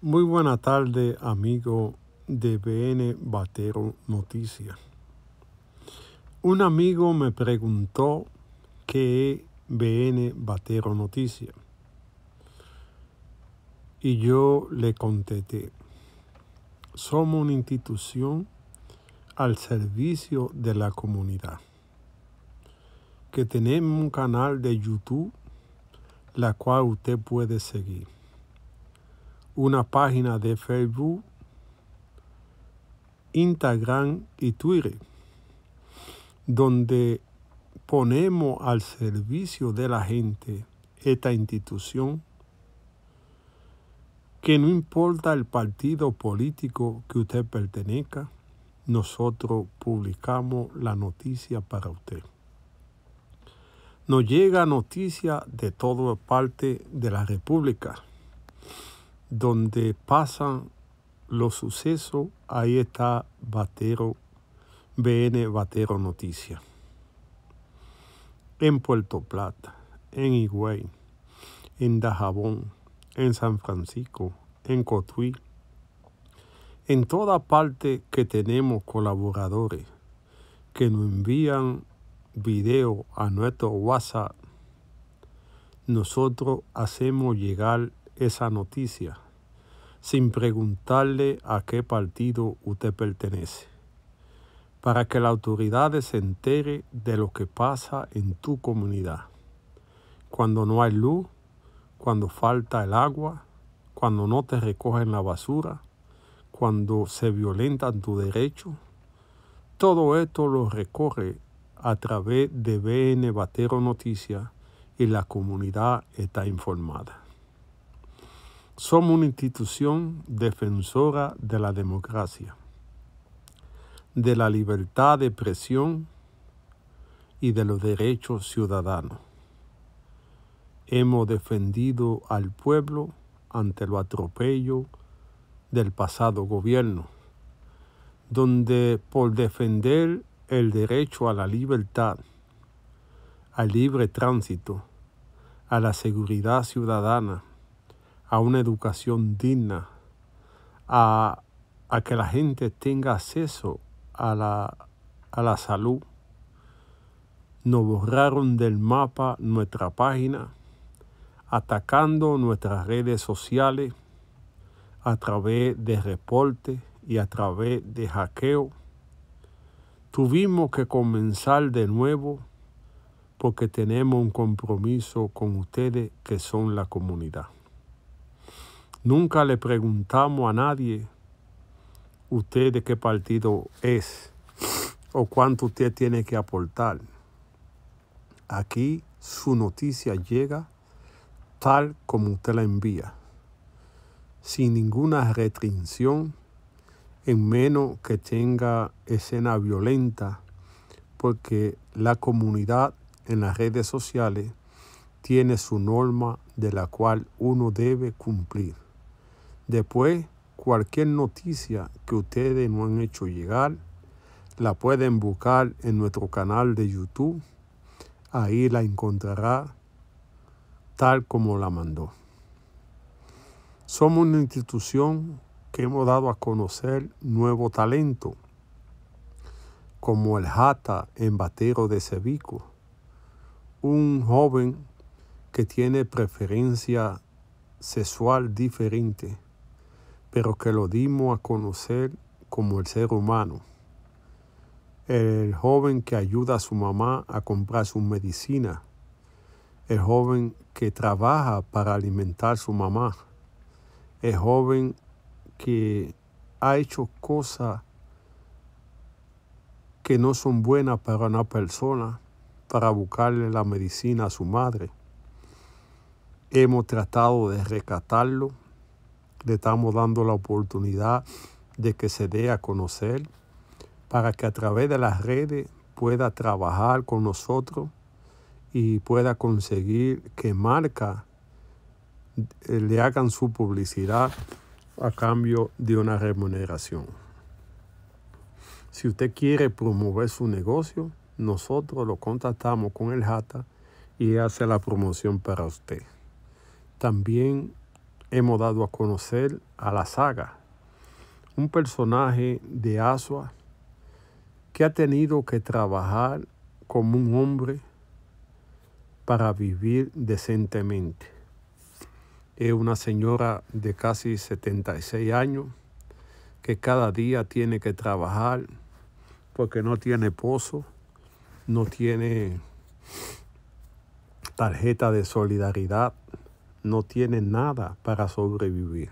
Muy buena tarde, amigo de BN Batero Noticias. Un amigo me preguntó qué es BN Batero Noticias. Y yo le contesté, somos una institución al servicio de la comunidad, que tenemos un canal de YouTube, la cual usted puede seguir una página de Facebook, Instagram y Twitter, donde ponemos al servicio de la gente esta institución, que no importa el partido político que usted pertenezca, nosotros publicamos la noticia para usted. Nos llega noticia de toda parte de la República donde pasan los sucesos, ahí está Batero, BN Batero Noticias. En Puerto Plata, en Higüey, en Dajabón, en San Francisco, en Cotuí, en toda parte que tenemos colaboradores que nos envían video a nuestro WhatsApp, nosotros hacemos llegar esa noticia sin preguntarle a qué partido usted pertenece, para que la autoridad se entere de lo que pasa en tu comunidad. Cuando no hay luz, cuando falta el agua, cuando no te recogen la basura, cuando se violentan tus derechos, todo esto lo recorre a través de BN Batero Noticias y la comunidad está informada. Somos una institución defensora de la democracia, de la libertad de expresión y de los derechos ciudadanos. Hemos defendido al pueblo ante lo atropello del pasado gobierno, donde por defender el derecho a la libertad, al libre tránsito, a la seguridad ciudadana, a una educación digna, a, que la gente tenga acceso a la, a la salud. Nos borraron del mapa nuestra página, atacando nuestras redes sociales a través de reportes y a través de hackeo. Tuvimos que comenzar de nuevo porque tenemos un compromiso con ustedes que son la comunidad. Nunca le preguntamos a nadie usted de qué partido es o cuánto usted tiene que aportar. Aquí su noticia llega tal como usted la envía, sin ninguna restricción, en menos que tenga escena violenta, porque la comunidad en las redes sociales tiene su norma de la cual uno debe cumplir. Después, cualquier noticia que ustedes no han hecho llegar, la pueden buscar en nuestro canal de YouTube. Ahí la encontrará tal como la mandó. Somos una institución que hemos dado a conocer nuevo talento, como el Jata en de Sevico, un joven que tiene preferencia sexual diferente pero que lo dimos a conocer como el ser humano. El joven que ayuda a su mamá a comprar su medicina. El joven que trabaja para alimentar a su mamá. El joven que ha hecho cosas que no son buenas para una persona para buscarle la medicina a su madre. Hemos tratado de rescatarlo le estamos dando la oportunidad de que se dé a conocer para que a través de las redes pueda trabajar con nosotros y pueda conseguir que marca eh, le hagan su publicidad a cambio de una remuneración. Si usted quiere promover su negocio, nosotros lo contactamos con el JATA y hace la promoción para usted. También hemos dado a conocer a la saga, un personaje de Asua que ha tenido que trabajar como un hombre para vivir decentemente. Es una señora de casi 76 años que cada día tiene que trabajar porque no tiene pozo, no tiene tarjeta de solidaridad, no tiene nada para sobrevivir.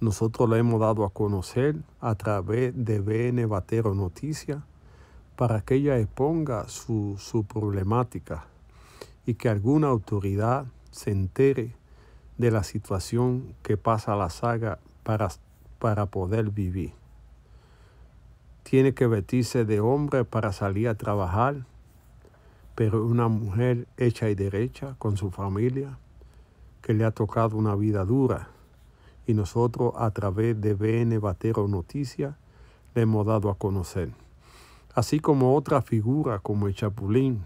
Nosotros la hemos dado a conocer a través de BN Batero Noticias para que ella exponga su, problemática y que alguna autoridad se entere de la situación que pasa la saga para, para poder vivir. Tiene que vestirse de hombre para salir a trabajar, pero una mujer hecha y derecha con su familia que le ha tocado una vida dura y nosotros a través de BN Batero Noticias le hemos dado a conocer. Así como otra figura como el Chapulín,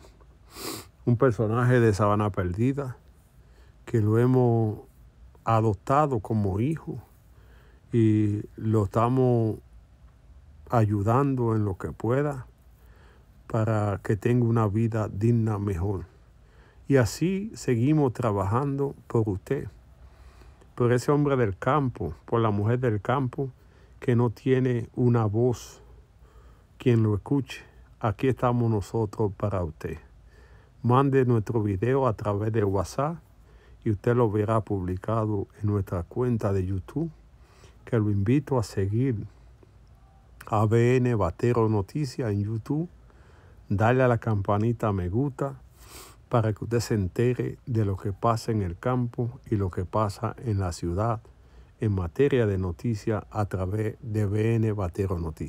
un personaje de Sabana Perdida, que lo hemos adoptado como hijo y lo estamos ayudando en lo que pueda para que tenga una vida digna mejor. Y así seguimos trabajando por usted, por ese hombre del campo, por la mujer del campo que no tiene una voz quien lo escuche. Aquí estamos nosotros para usted. Mande nuestro video a través de WhatsApp y usted lo verá publicado en nuestra cuenta de YouTube, que lo invito a seguir ABN Batero Noticias en YouTube, Dale a la campanita me gusta para que usted se entere de lo que pasa en el campo y lo que pasa en la ciudad en materia de noticias a través de BN Batero Noticias.